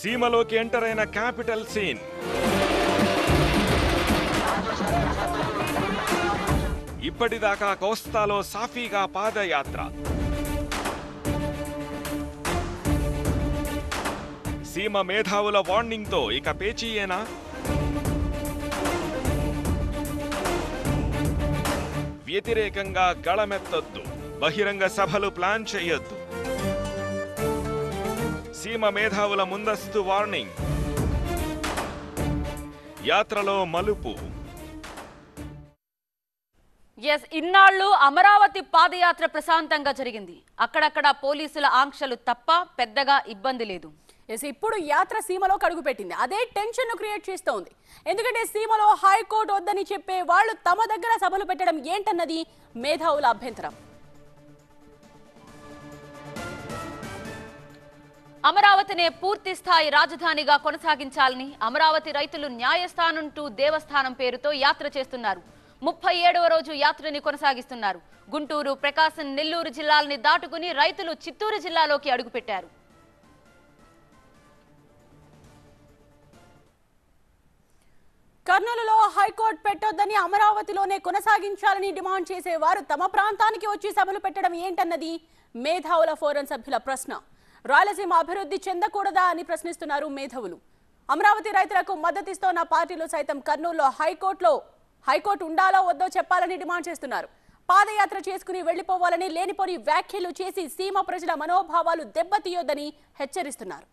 సీమలోకి enter అయిన capital scene ఇప్పటిదాకా కోస్తాలో సాఫీగా పాదయాత్ర సీమ మేధావుల వార్నింగ్తో ఇక పేచీయేనా వ్యతిరేకంగా గళమెత్తొద్దు బహిరంగ సభలు ప్లాన్ చేయొద్దు సీమ మేధావుల ముందస్తు వార్నింగ్ యాత్రలో మలుపు ఎస్ ఇన్నాళ్ళు అమరావతి పాదయాత్ర ప్రశాంతంగా జరిగింది అక్కడక్కడ పోలీసుల ఆంక్షలు తప్ప పెద్దగా ఇబ్బంది లేదు ఎస్ ఇప్పుడు యాత్ర సీమలో కడుగు పెట్టింది అదే టెన్షన్ ను క్రియేట్ చేస్తోంది ఎందుకంటే సీమలో హైకోర్టు వద్దని చెప్పే వాళ్ళు తమ దగ్గర సభలు పెట్టడం ఏంటన్నది మేధావుల అభ్యంతరం అమరావతినే పూర్తి స్థాయి రాజధానిగా కొనసాగించాలని అమరావతి రైతులు న్యాయస్థానం టు దేవస్థానం పేరుతో యాత్ర చేస్తున్నారు ముప్పై ఏడవ రోజు యాత్రని కొనసాగిస్తున్నారు గుంటూరు ప్రకాశం నెల్లూరు జిల్లాలని దాటుకుని రైతులు చిత్తూరు జిల్లాలోకి అడుగుపెట్టారు కర్నూలులో హైకోర్టు పెట్టొద్దని అమరావతిలోనే కొనసాగించాలని డిమాండ్ చేసేవారు తమ ప్రాంతానికి వచ్చి సభలు పెట్టడం ఏంటన్నది మేధావుల ఫోరం సభ్యుల ప్రశ్న రాయలసీమ అభివృద్ధి చెందకూడదా అని ప్రశ్నిస్తున్నారు మేధవులు అమరావతి రైతులకు మద్దతిస్తోన్న పార్టీలు సైతం కర్నూలులో హైకోర్టులో హైకోర్టు ఉండాలో వద్దో చెప్పాలని డిమాండ్ చేస్తున్నారు పాదయాత్ర చేసుకుని వెళ్లిపోవాలని లేనిపోని వ్యాఖ్యలు చేసి సీమ ప్రజల మనోభావాలు దెబ్బతీయొద్దని హెచ్చరిస్తున్నారు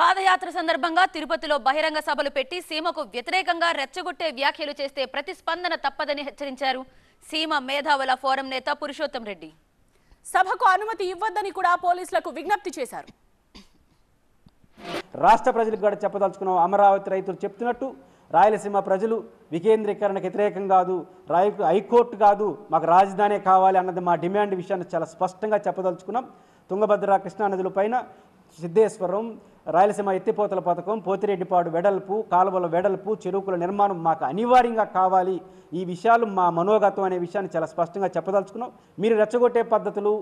పాదయాత్ర సందర్భంగా తిరుపతిలో బహిరంగ సభలు పెట్టి సీమకు వ్యతిరేకంగా రెచ్చగొట్టే వ్యాఖ్యలు చేస్తే ప్రతిస్పందన తప్పదని హెచ్చరించారు సీమ మేధావుల ఫోరం నేత పురుషోత్తం రెడ్డి సభకు అనుమతి ఇవ్వద్దని కూడా పోలీసులకు విజ్ఞప్తి చేశారు రాష్ట్ర ప్రజలకు కూడా చెప్పదలుచుకున్నాం అమరావతి రైతులు చెప్తున్నట్టు రాయలసీమ ప్రజలు వికేంద్రీకరణకు వ్యతిరేకం కాదు రాయ హైకోర్టు కాదు మాకు రాజధానే కావాలి అన్నది మా డిమాండ్ విషయాన్ని చాలా స్పష్టంగా చెప్పదలుచుకున్నాం తుంగభద్ర కృష్ణానదుల పైన సిద్ధేశ్వరం రాయలసీమ ఎత్తిపోతల పథకం పోతిరెడ్డిపాడు వెడల్పు కాలువల వెడల్పు చెరువుల నిర్మాణం మాకు అనివార్యంగా కావాలి ఈ విషయాలు మా మనోగతం అనే విషయాన్ని చాలా స్పష్టంగా చెప్పదలుచుకున్నాం మీరు రెచ్చగొట్టే పద్ధతులు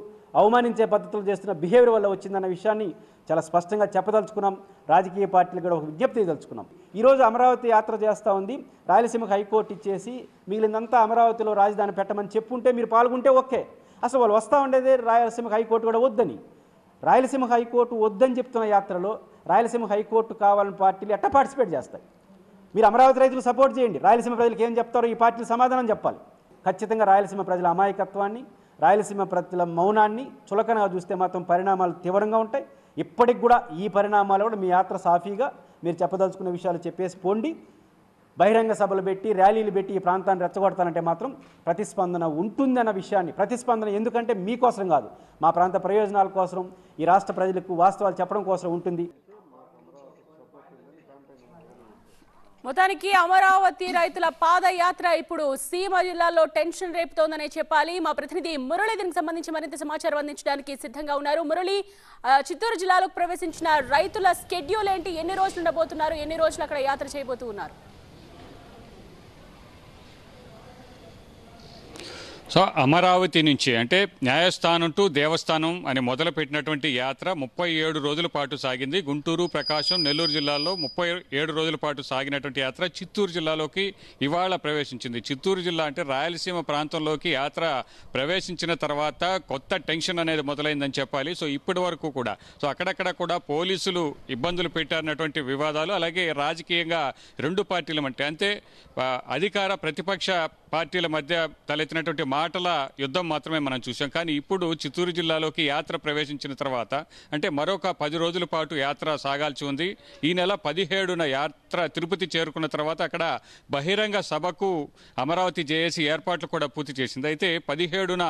అవమానించే పద్ధతులు చేస్తున్న బిహేవియర్ వల్ల వచ్చిందన్న విషయాన్ని చాలా స్పష్టంగా చెప్పదలుచుకున్నాం రాజకీయ పార్టీలు కూడా ఒక విజ్ఞప్తి తెలుసుకున్నాం ఈరోజు అమరావతి యాత్ర చేస్తూ ఉంది రాయలసీమకు హైకోర్టు ఇచ్చేసి మిగిలినంతా అమరావతిలో రాజధాని పెట్టమని చెప్పుంటే మీరు పాల్గొంటే ఓకే అసలు వాళ్ళు వస్తూ ఉండేదే రాయలసీమకు హైకోర్టు కూడా వద్దని రాయలసీమ హైకోర్టు వద్దని చెప్తున్న యాత్రలో రాయలసీమ హైకోర్టు కావాలని పార్టీలు ఎట్ట పార్టిసిపేట్ చేస్తాయి మీరు అమరావతి రైతులు సపోర్ట్ చేయండి రాయలసీమ ప్రజలకు ఏం చెప్తారో ఈ పార్టీలు సమాధానం చెప్పాలి ఖచ్చితంగా రాయలసీమ ప్రజల అమాయకత్వాన్ని రాయలసీమ ప్రజల మౌనాన్ని చులకనగా చూస్తే మాత్రం పరిణామాలు తీవ్రంగా ఉంటాయి ఇప్పటికి కూడా ఈ పరిణామాలు కూడా మీ యాత్ర సాఫీగా మీరు చెప్పదలుచుకున్న విషయాలు చెప్పేసి పోండి బహిరంగ సభలు పెట్టి ర్యాలీలు పెట్టి ఈ ప్రాంతాన్ని రెచ్చగొడతానంటే మాత్రం ప్రతిస్పందన ఉంటుందన్న విషయాన్ని ప్రతిస్పందన ఎందుకంటే మీకోసం కాదు మా ప్రాంత ప్రయోజనాల కోసం ఈ రాష్ట్ర ప్రజలకు వాస్తవాలు చెప్పడం కోసం ఉంటుంది మొత్తానికి అమరావతి రైతుల పాదయాత్ర ఇప్పుడు సీమ జిల్లాలో టెన్షన్ రేపుతోందనే చెప్పాలి మా ప్రతినిధి మురళి దీనికి సంబంధించి మరింత సమాచారం అందించడానికి సిద్ధంగా ఉన్నారు మురళి చిత్తూరు జిల్లాలోకి ప్రవేశించిన రైతుల స్కెడ్యూల్ ఏంటి ఎన్ని రోజులు ఉండబోతున్నారు ఎన్ని రోజులు అక్కడ యాత్ర చేయబోతున్నారు సో అమరావతి నుంచి అంటే న్యాయస్థానం టు దేవస్థానం అని మొదలుపెట్టినటువంటి యాత్ర ముప్పై ఏడు రోజుల పాటు సాగింది గుంటూరు ప్రకాశం నెల్లూరు జిల్లాలో ముప్పై ఏడు రోజుల పాటు సాగినటువంటి యాత్ర చిత్తూరు జిల్లాలోకి ఇవాళ ప్రవేశించింది చిత్తూరు జిల్లా అంటే రాయలసీమ ప్రాంతంలోకి యాత్ర ప్రవేశించిన తర్వాత కొత్త టెన్షన్ అనేది మొదలైందని చెప్పాలి సో ఇప్పటి వరకు కూడా సో అక్కడక్కడ కూడా పోలీసులు ఇబ్బందులు పెట్టారన్నటువంటి వివాదాలు అలాగే రాజకీయంగా రెండు పార్టీలు అంటే అంతే అధికార ప్రతిపక్ష పార్టీల మధ్య తలెత్తినటువంటి మాటల యుద్ధం మాత్రమే మనం చూసాం కానీ ఇప్పుడు చిత్తూరు జిల్లాలోకి యాత్ర ప్రవేశించిన తర్వాత అంటే మరొక పది రోజుల పాటు యాత్ర సాగాల్సి ఉంది ఈ నెల పదిహేడున యాత్ర తిరుపతి చేరుకున్న తర్వాత అక్కడ బహిరంగ సభకు అమరావతి జేఏసీ ఏర్పాట్లు కూడా పూర్తి చేసింది అయితే పదిహేడున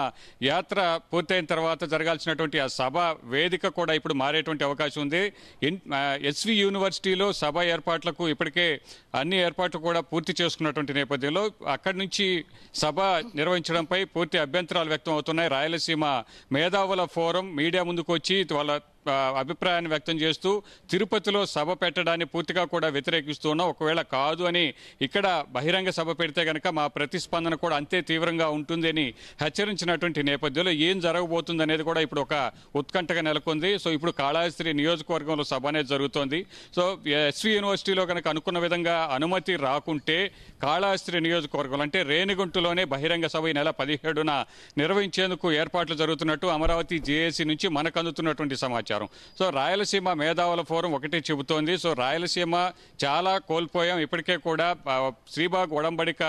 యాత్ర పూర్తయిన తర్వాత జరగాల్సినటువంటి ఆ సభ వేదిక కూడా ఇప్పుడు మారేటువంటి అవకాశం ఉంది ఎస్వి యూనివర్సిటీలో సభ ఏర్పాట్లకు ఇప్పటికే అన్ని ఏర్పాట్లు కూడా పూర్తి చేసుకున్నటువంటి నేపథ్యంలో అక్కడి నుంచి పిలిచి సభ నిర్వహించడంపై పూర్తి అభ్యంతరాలు వ్యక్తం అవుతున్నాయి రాయలసీమ మేధావుల ఫోరం మీడియా ముందుకు వచ్చి వాళ్ళ అభిప్రాయాన్ని వ్యక్తం చేస్తూ తిరుపతిలో సభ పెట్టడాన్ని పూర్తిగా కూడా వ్యతిరేకిస్తూ ఉన్నాం ఒకవేళ కాదు అని ఇక్కడ బహిరంగ సభ పెడితే కనుక మా ప్రతిస్పందన కూడా అంతే తీవ్రంగా ఉంటుంది అని హెచ్చరించినటువంటి నేపథ్యంలో ఏం జరగబోతుంది అనేది కూడా ఇప్పుడు ఒక ఉత్కంఠగా నెలకొంది సో ఇప్పుడు కాళహస్త్రి నియోజకవర్గంలో సభ అనేది జరుగుతోంది సో ఎస్వి యూనివర్సిటీలో కనుక అనుకున్న విధంగా అనుమతి రాకుంటే కాళహస్త్రి నియోజకవర్గంలో అంటే రేణిగుంటలోనే బహిరంగ సభ ఈ నెల పదిహేడున నిర్వహించేందుకు ఏర్పాట్లు జరుగుతున్నట్టు అమరావతి జేఏసీ నుంచి మనకు అందుతున్నటువంటి సమాచారం సమాచారం సో రాయలసీమ మేధావుల ఫోరం ఒకటి చెబుతోంది సో రాయలసీమ చాలా కోల్పోయాం ఇప్పటికే కూడా శ్రీబాగ్ ఒడంబడిక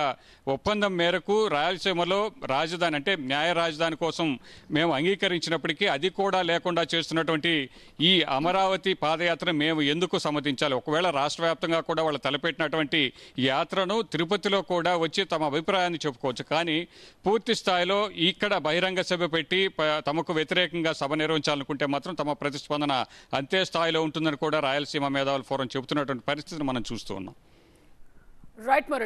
ఒప్పందం మేరకు రాయలసీమలో రాజధాని అంటే న్యాయ రాజధాని కోసం మేము అంగీకరించినప్పటికీ అది కూడా లేకుండా చేస్తున్నటువంటి ఈ అమరావతి పాదయాత్ర మేము ఎందుకు సమ్మతించాలి ఒకవేళ రాష్ట్ర వ్యాప్తంగా కూడా వాళ్ళు తలపెట్టినటువంటి యాత్రను తిరుపతిలో కూడా వచ్చి తమ అభిప్రాయాన్ని చెప్పుకోవచ్చు కానీ పూర్తి స్థాయిలో ఇక్కడ బహిరంగ సభ పెట్టి తమకు వ్యతిరేకంగా సభ నిర్వహించాలనుకుంటే మాత్రం తమ ప్రతి ప్రతిస్పందన అంతే స్థాయిలో ఉంటుందని కూడా రాయలసీమ మేధావుల ఫోరం చెబుతున్నటువంటి పరిస్థితిని మనం చూస్తూ ఉన్నాం రైట్ మరి